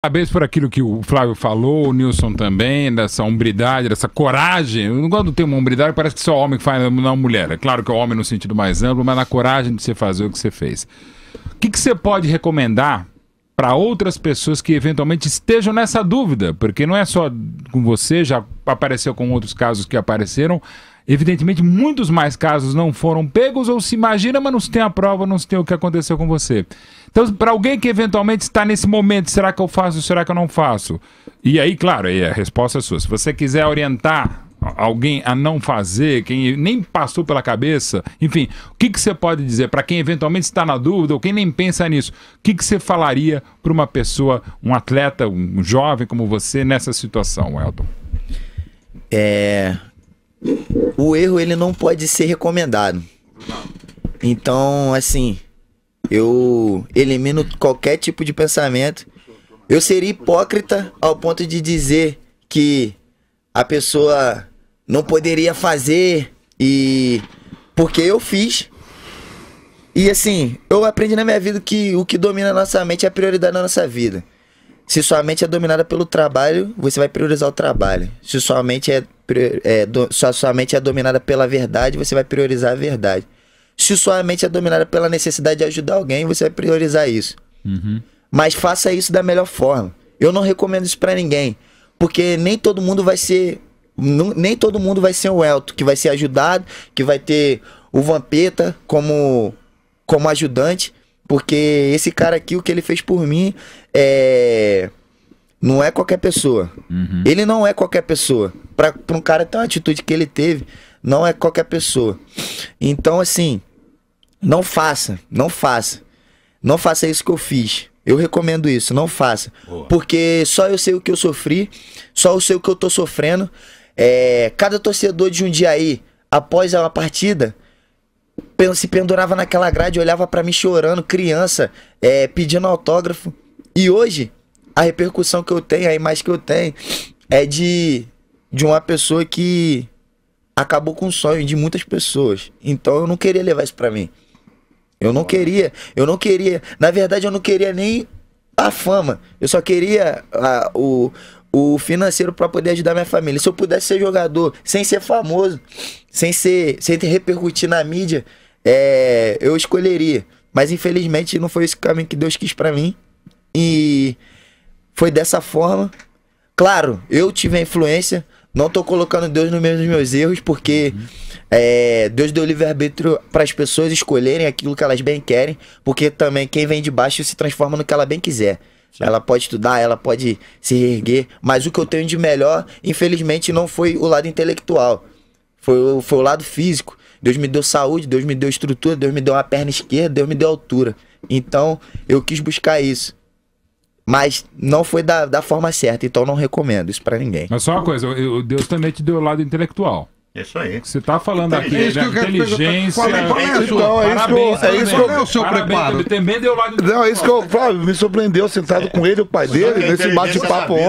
Parabéns por aquilo que o Flávio falou, o Nilson também, dessa hombridade, dessa coragem. Eu não gosto do termo hombridade, parece que só homem faz, não mulher. É claro que é homem no sentido mais amplo, mas na coragem de você fazer o que você fez. O que, que você pode recomendar para outras pessoas que eventualmente estejam nessa dúvida, porque não é só com você, já apareceu com outros casos que apareceram. Evidentemente, muitos mais casos não foram pegos ou se imagina, mas não se tem a prova, não se tem o que aconteceu com você. Então, para alguém que eventualmente está nesse momento, será que eu faço, será que eu não faço? E aí, claro, aí a resposta é sua. Se você quiser orientar alguém a não fazer, quem nem passou pela cabeça, enfim, o que, que você pode dizer para quem eventualmente está na dúvida ou quem nem pensa nisso? O que, que você falaria para uma pessoa, um atleta, um jovem como você nessa situação, Elton? É... O erro ele não pode ser recomendado. Então, assim, eu elimino qualquer tipo de pensamento. Eu seria hipócrita ao ponto de dizer que a pessoa não poderia fazer e porque eu fiz. E assim, eu aprendi na minha vida que o que domina a nossa mente é a prioridade na nossa vida. Se sua mente é dominada pelo trabalho, você vai priorizar o trabalho. Se sua mente é, é do, sua mente é dominada pela verdade, você vai priorizar a verdade. Se sua mente é dominada pela necessidade de ajudar alguém, você vai priorizar isso. Uhum. Mas faça isso da melhor forma. Eu não recomendo isso para ninguém, porque nem todo mundo vai ser nem todo mundo vai ser o Elton, que vai ser ajudado, que vai ter o Vampeta como, como ajudante. Porque esse cara aqui, o que ele fez por mim, é. Não é qualquer pessoa. Uhum. Ele não é qualquer pessoa. Pra, pra um cara ter uma atitude que ele teve, não é qualquer pessoa. Então, assim, não faça, não faça. Não faça isso que eu fiz. Eu recomendo isso, não faça. Boa. Porque só eu sei o que eu sofri, só eu sei o que eu tô sofrendo, é, cada torcedor de um dia aí, após a partida, se pendurava naquela grade, olhava para mim chorando, criança, é, pedindo autógrafo. E hoje, a repercussão que eu tenho, a imagem que eu tenho, é de, de uma pessoa que acabou com o sonho de muitas pessoas. Então eu não queria levar isso pra mim. Eu não queria, eu não queria. Na verdade, eu não queria nem a fama. Eu só queria a, o, o financeiro para poder ajudar minha família. Se eu pudesse ser jogador sem ser famoso, sem ser, sem ter repercutir na mídia, é, eu escolheria. Mas infelizmente não foi esse caminho que Deus quis para mim. E foi dessa forma. Claro, eu tive a influência. Não tô colocando Deus no meio dos meus erros, porque uhum. É, Deus deu livre-arbítrio para as pessoas escolherem aquilo que elas bem querem, porque também quem vem de baixo se transforma no que ela bem quiser. Sim. Ela pode estudar, ela pode se erguer, mas o que eu tenho de melhor, infelizmente, não foi o lado intelectual, foi, foi o lado físico. Deus me deu saúde, Deus me deu estrutura, Deus me deu uma perna esquerda, Deus me deu altura. Então eu quis buscar isso. Mas não foi da, da forma certa, então não recomendo isso para ninguém. Mas só uma coisa, eu, Deus também te deu o lado intelectual. Isso aí. Você está falando aqui é da inteligência. Qual é, qual é, a sua? Não, é parabéns, isso que eu, é isso que eu, então, é, é o seu parabéns, preparo. também deu lá Não, é isso que eu, Flávio, me surpreendeu sentado é. com ele, o pai dele, nesse bate-papo ontem.